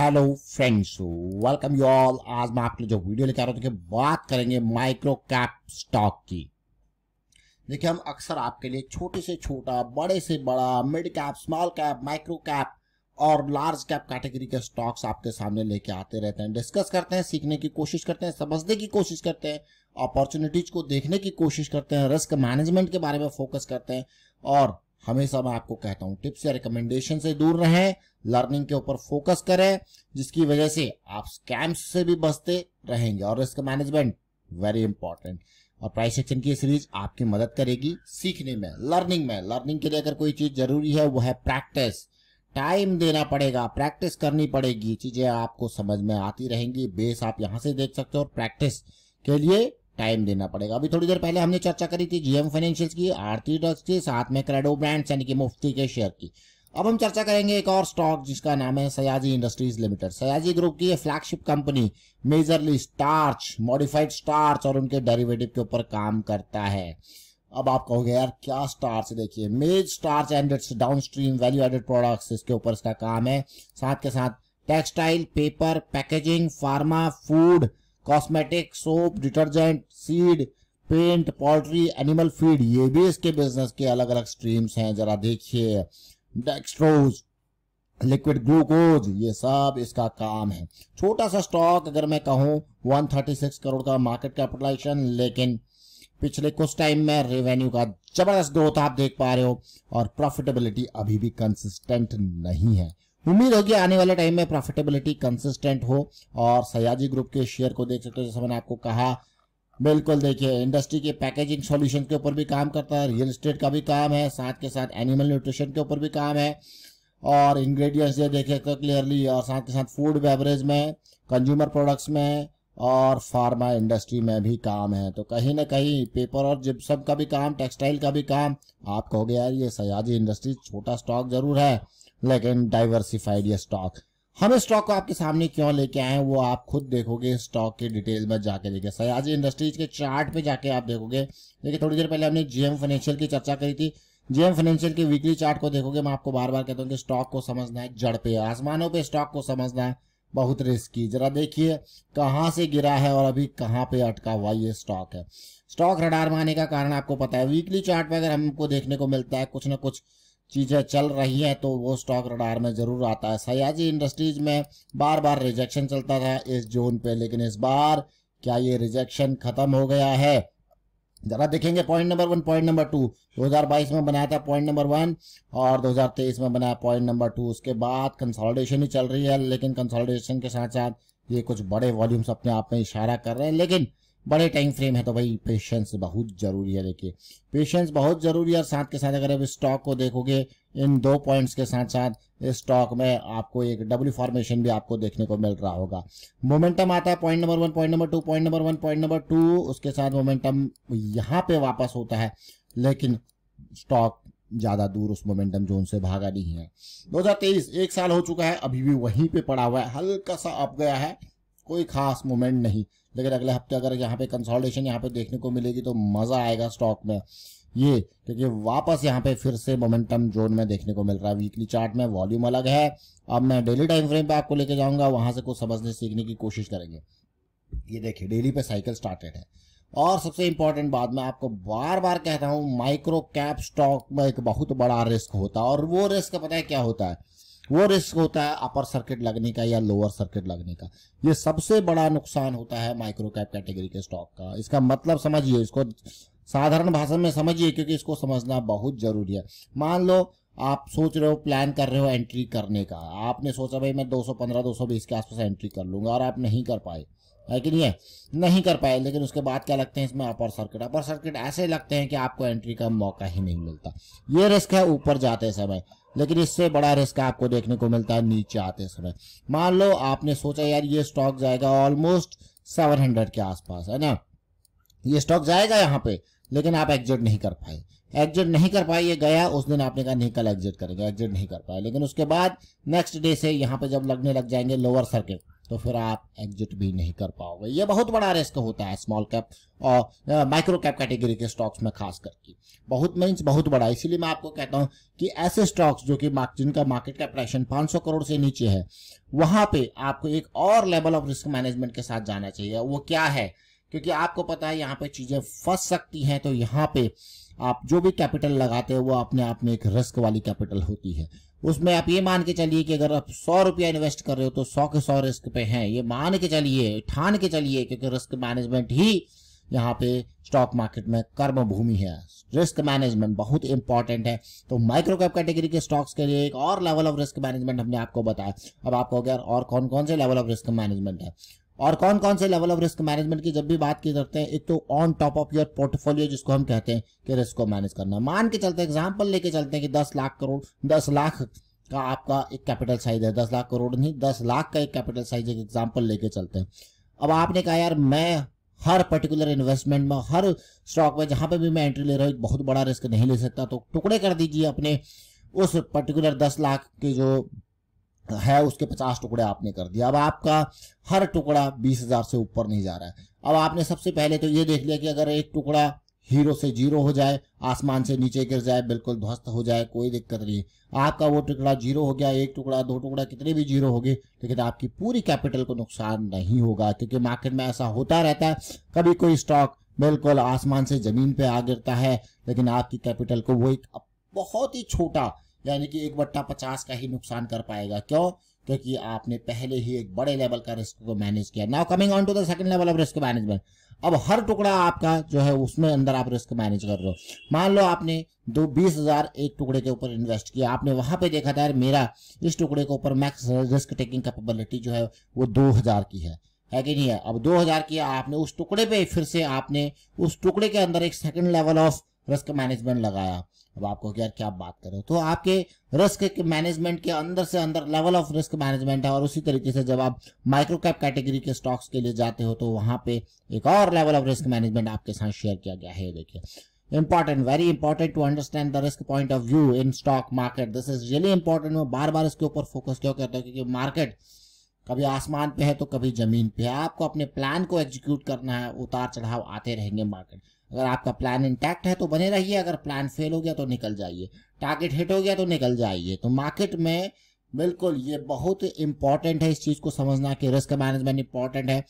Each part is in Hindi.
hello friends welcome you all आज मैं आपके लिए जो वीडियो लेकर आ रहा हूँ देखिए बात करेंगे माइक्रो कैप स्टॉक की देखिए हम अक्सर आपके लिए छोटे से छोटा बड़े से बड़ा mid cap small cap micro cap और लार्ज कैप कैटेगरी के स्टॉक्स आपके सामने लेके आते रहते हैं डिस्कस करते हैं सीखने की कोशिश करते हैं समझने की कोशिश करते हैं अपॉर्चुनिटीज को देखने की कोशिश करते हैं रिस्क मैनेजमेंट के बारे में फोकस करते हैं और हमेशा मैं आपको कहता हूं टिप्स या रिकमेंडेशन से दूर रहें लर्निंग के ऊपर फोकस करें जिसकी वजह से आप स्कैम्स से भी बचते रहेंगे और रिस्क मैनेजमेंट वेरी इंपॉर्टेंट और प्राइस सेक्शन की सीरीज आपकी मदद करेगी सीखने में लर्निंग में लर्निंग के लिए अगर कोई चीज जरूरी है वो है प्रैक्टिस टाइम देना पड़ेगा प्रैक्टिस करनी पड़ेगी चीजें आपको समझ में आती रहेंगी बेस आप यहां से देख सकते हो और प्रैक्टिस के लिए टाइम देना पड़ेगा अभी थोड़ी देर पहले हमने चर्चा करी थी जीएम फाइनेंशियल की आरती डॉक्स की साथ में क्रेडो ब्रांड्स यानी कि मुफ्ती के शेयर की अब हम चर्चा करेंगे एक और स्टॉक जिसका नाम है Sayaji industries limited Sayaji group की flagship company majorly starch modified starch और उनके डेरिवेटिव के ऊपर काम करता है अब आप कहोगे यार क्या स्टार्च देखिए maize starch and its downstream value added products इसके ऊपर इसका काम है साथ के साथ textile paper packaging pharma food cosmetic soap detergent seed paint poultry animal feed ये भी इसके बिजनेस के अलग अलग स्ट्रीम्स हैं जरा देखिए डेक्स्ट्रोज लिक्विड ग्लूकोज ये सब इसका काम है छोटा सा स्टॉक अगर मैं कहूँ 136 करोड़ का मार्केट कैपिटलाइजेशन लेकिन पिछले कुछ टाइम में रेवेन्यू का जबरदस्त ग्रोथ आप देख पा रहे हो और प्रॉफिटेबिलिटी अभी भी कंसिस्टेंट नहीं है उम्मीद होगी आने वाले टाइम में प्रॉफिटेबिलिटी कंसिस्टेंट हो और सयाजी ग्रुप के शेयर को देख सकते हो जैसे मैंने आपको कहा बिल्कुल देखिए इंडस्ट्री के पैकेजिंग सॉल्यूशन के ऊपर भी काम करता है रियल स्टेट का भी काम है साथ के साथ एनिमल न्यूट्रिशन के ऊपर भी काम है और इंग्रेडिएंट्स ये देखे तो क्लियरली और साथ के साथ फूड बेवरेज में कंज्यूमर प्रोडक्ट्स में और फार्मा इंडस्ट्री में भी काम है तो कहीं ना कहीं पेपर और जिप्सम का भी काम टेक्सटाइल का भी काम आप कहोगे यार ये सयाजी इंडस्ट्री छोटा स्टॉक जरूर है लाइक एन डाइवर्सिफाइड या स्टॉक हम इस स्टॉक को आपके सामने क्यों लेके आए हैं वो आप खुद देखोगे स्टॉक के डिटेल में जाके देखिए सयाजी इंडस्ट्रीज के चार्ट पे जाके आप देखोगे देखिए थोड़ी देर पहले हमने जीएम फाइनेंशियल की चर्चा करी थी जीएम फाइनेंशियल के वीकली चार्ट को देखोगे मैं आपको बार बार कहता हूँ कि स्टॉक को समझना है जड़ पे आसमानों पर स्टॉक को समझना है बहुत रिस्की जरा देखिए कहाँ से गिरा है और अभी कहाँ पे अटका हुआ ये स्टॉक है स्टॉक रडार में का कारण आपको पता है वीकली चार्ट पे अगर हमको देखने को मिलता है कुछ ना कुछ चीज़ें चल रही हैं तो वो स्टॉक रडार में ज़रूर आता है सयाजी इंडस्ट्रीज़ में बार बार रिजेक्शन चलता था इस जोन पे लेकिन इस बार क्या ये रिजेक्शन ख़त्म हो गया है ज़रा देखेंगे point number one point number two 2022 में बनाया था पॉइंट नंबर वन और 2023 में बनाया पॉइंट नंबर टू उसके बाद कंसोलिडेशन ही चल रही है लेकिन कंसोलिडेशन के साथ साथ ये कुछ बड़े वॉल्यूम्स अपने आप में इशारा कर रहे हैं लेकिन बड़े टाइम फ्रेम है तो भाई पेशेंस बहुत ज़रूरी है देखिए पेशेंस बहुत ज़रूरी है और साथ के साथ अगर आप स्टॉक को देखोगे इन दो पॉइंट्स के साथ साथ स्टॉक में आपको एक डब्ल्यू फॉर्मेशन भी आपको देखने को मिल रहा होगा मोमेंटम आता है point number one point number two point number one point number two उसके साथ मोमेंटम यहाँ पे वापस होता है लेकिन स्टॉक ज़्यादा दूर उस मोमेंटम जोन से भागा नहीं है दो 2023 एक साल हो चुका है अभी भी वहीं पे पड़ा हुआ है हल्का सा अप गया है कोई खास मूवमेंट नहीं लेकिन अगले हफ्ते अगर यहाँ पे कंसोलिडेशन यहाँ पे देखने को मिलेगी तो मज़ा आएगा स्टॉक में ये क्योंकि वापस यहाँ पे फिर से मोमेंटम जोन में देखने को मिल रहा है वीकली चार्ट में वॉल्यूम अलग है अब मैं डेली टाइम फ्रेम पे आपको लेके जाऊंगा वहां से कुछ समझने सीखने की कोशिश करेंगे ये देखिए डेली पे साइकिल स्टार्टेड है और सबसे इंपॉर्टेंट बात मैं आपको बार बार कहता हूँ माइक्रो कैप स्टॉक में एक बहुत बड़ा रिस्क होता है और वो रिस्क पता है क्या होता है वो रिस्क होता है अपर सर्किट लगने का या लोअर सर्किट लगने का ये सबसे बड़ा नुकसान होता है माइक्रो कैप कैटेगरी के स्टॉक का इसका मतलब समझिए इसको साधारण भाषा में समझिए क्योंकि इसको समझना बहुत जरूरी है मान लो आप सोच रहे हो प्लान कर रहे हो एंट्री करने का आपने सोचा भाई मैं 215 220 के आसपास एंट्री कर लूंगा और आप नहीं कर पाए है कि नहीं है नहीं कर पाए लेकिन उसके बाद क्या लगते हैं इसमें अपर सर्किट अपर सर्किट ऐसे लगते हैं कि आपको एंट्री का मौका ही नहीं मिलता ये रिस्क है ऊपर जाते समय लेकिन इससे बड़ा रिस्क आपको देखने को मिलता है नीचे आते समय मान लो आपने सोचा यार ये स्टॉक जाएगा ऑलमोस्ट सेवन हंड्रेड के आसपास है ना ये स्टॉक जाएगा यहाँ पे लेकिन आप एग्जिट नहीं कर पाए एग्जिट नहीं कर पाए ये गया उस दिन आपने कहा नहीं कल एग्जिट करेंगे एग्जिट नहीं कर पाए लेकिन उसके बाद नेक्स्ट डे से यहाँ पे जब लगने लग जाएंगे लोअर सर्किट तो फिर आप एग्जिट भी नहीं कर पाओगे ये बहुत बड़ा रिस्क होता है स्मॉल कैप और माइक्रो कैप कैटेगरी के स्टॉक्स में खास करके बहुत मीन्स बहुत बड़ा इसीलिए मैं आपको कहता हूँ कि ऐसे स्टॉक्स जो कि जिनका मार्केट कैपलाइजेशन 500 करोड़ से नीचे है वहां पे आपको एक और लेवल ऑफ रिस्क मैनेजमेंट के साथ जाना चाहिए वो क्या है क्योंकि आपको पता है यहाँ पे चीजें फंस सकती हैं तो यहाँ पे आप जो भी कैपिटल लगाते हैं वो अपने आप में एक रिस्क वाली कैपिटल होती है उसमें आप ये मान के चलिए कि अगर आप सौ रुपया इन्वेस्ट कर रहे हो तो सौ के सौ रिस्क पे हैं ये मान के चलिए ठान के चलिए क्योंकि रिस्क मैनेजमेंट ही यहाँ पे स्टॉक मार्केट में कर्म भूमि है रिस्क मैनेजमेंट बहुत इंपॉर्टेंट है तो माइक्रो कैप कैटेगरी के स्टॉक्स के लिए एक और लेवल ऑफ रिस्क मैनेजमेंट हमने आपको बताया अब आपको अगर और कौन कौन से लेवल ऑफ रिस्क मैनेजमेंट है और कौन कौन से लेवल ऑफ रिस्क मैनेजमेंट की जब भी बात की जाते हैं एक तो on top of your portfolio जिसको हम कहते हैं कि रिस्क को मैनेज करना मान के चलते एग्जाम्पल लेके चलते हैं कि दस लाख करोड़ दस लाख का आपका एक कैपिटल साइज है दस लाख करोड़ नहीं दस लाख का एक कैपिटल साइज एक एग्जाम्पल लेके चलते हैं अब आपने कहा यार मैं हर पर्टिकुलर इन्वेस्टमेंट में हर स्टॉक में जहां पे भी मैं एंट्री ले रहा हूँ एक बहुत बड़ा रिस्क नहीं ले सकता तो टुकड़े कर दीजिए अपने उस पर्टिकुलर दस लाख के जो है उसके पचास टुकड़े आपने कर दिया अब आपका हर टुकड़ा बीस हजार से ऊपर नहीं जा रहा है अब आपने सबसे पहले तो ये देख लिया कि अगर एक टुकड़ा हीरो से जीरो हो जाए आसमान से नीचे गिर जाए बिल्कुल ध्वस्त हो जाए कोई दिक्कत नहीं आपका वो टुकड़ा जीरो हो गया एक टुकड़ा दो टुकड़ा कितने भी जीरो हो गए लेकिन आपकी पूरी कैपिटल को नुकसान नहीं होगा क्योंकि मार्केट में ऐसा होता रहता है कभी कोई स्टॉक बिल्कुल आसमान से जमीन पे आ गिरता है लेकिन आपकी कैपिटल को वो एक बहुत ही छोटा यानी कि एक बट्टा पचास का ही नुकसान कर पाएगा क्यों क्योंकि आपने पहले ही एक बड़े लेवल का रिस्क को मैनेज किया now coming on to the second level of risk management अब हर टुकड़ा आपका जो है उसमें अंदर आप रिस्क मैनेज कर रहे हो मान लो आपने दो बीस हजार एक टुकड़े के ऊपर इन्वेस्ट किया आपने वहां पे देखा था यार मेरा इस टुकड़े के ऊपर मैक्स रिस्क टेकिंग कैपेबिलिटी जो है वो दो हजार की है है कि नहीं है अब दो हजार किया आपने उस टुकड़े पे फिर से आपने उस टुकड़े के अंदर एक second level of risk management लगाया अब आपको कहोगे यार क्या बात कर रहे हो तो आपके रिस्क के मैनेजमेंट के अंदर से अंदर लेवल ऑफ रिस्क मैनेजमेंट है और उसी तरीके से जब आप माइक्रो कैप कैटेगरी के स्टॉक्स के लिए जाते हो तो वहां पे एक और लेवल ऑफ रिस्क मैनेजमेंट आपके साथ शेयर किया गया है देखिए important very important to understand the risk point of view in stock market this is really important मैं बार बार इसके ऊपर फोकस क्यों करता हूँ क्योंकि मार्केट कभी आसमान पे है तो कभी जमीन पे है आपको अपने प्लान को एग्जीक्यूट करना है उतार चढ़ाव आते रहेंगे मार्केट अगर आपका प्लान इंटैक्ट है तो बने रहिए अगर प्लान फेल हो गया तो निकल जाइए टारगेट हिट हो गया तो निकल जाइए तो मार्केट में बिल्कुल ये बहुत इंपॉर्टेंट है इस चीज़ को समझना कि रिस्क मैनेजमेंट इंपॉर्टेंट है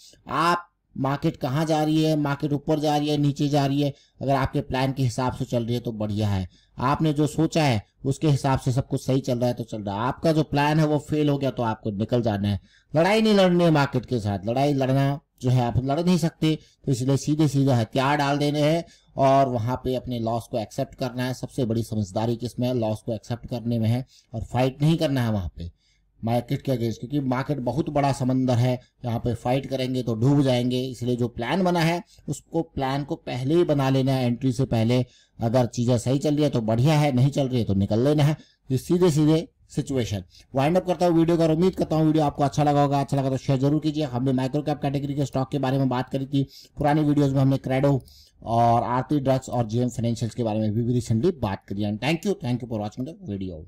आप मार्केट कहाँ जा रही है मार्केट ऊपर जा रही है नीचे जा रही है अगर आपके प्लान के हिसाब से चल रही है तो बढ़िया है आपने जो सोचा है उसके हिसाब से सब कुछ सही चल रहा है तो चल रहा है आपका जो प्लान है वो फेल हो गया तो आपको निकल जाना है लड़ाई नहीं लड़नी है मार्केट के साथ लड़ाई लड़ना जो है आप लड़ नहीं सकते तो इसलिए सीधे सीधे हथियार डाल देने हैं और वहाँ पे अपने लॉस को एक्सेप्ट करना है सबसे बड़ी समझदारी किसमें है लॉस को एक्सेप्ट करने में है और फाइट नहीं करना है वहाँ पे मार्केट के अगेंस्ट क्योंकि मार्केट बहुत बड़ा समंदर है यहाँ पे फाइट करेंगे तो डूब जाएंगे इसलिए जो प्लान बना है उसको प्लान को पहले ही बना लेना है एंट्री से पहले अगर चीज़ें सही चल रही है तो बढ़िया है नहीं चल रही है तो निकल लेना है तो सीधे सीधे सिचुएशन वाइंड अप करता हूँ वीडियो का उम्मीद करता हूँ वीडियो आपको अच्छा लगा होगा अच्छा लगा तो शेयर जरूर कीजिए हमने माइक्रो कैप कैटेगरी के स्टॉक के बारे में बात करी थी पुरानी वीडियोज में हमने क्रेडो और आरती ड्रग्स और जीएम फाइनेंशियल के बारे में भी रिसेंटली बात करी and thank you thank you for watching the video